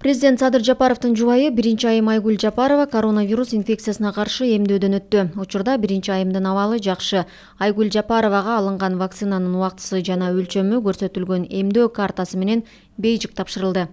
президент садыр жапаровдун жубайы биринчи айым айгүл жапарова коронавирус инфекциясына каршы эмдөөдөн өттү учурда биринчи айымдын абалы жакшы айгүл жапаровага алынган вакцинанын убактысы жана өлчөмү көрсөтүлгөн эмдөө картасы менен бейжик тапшырылды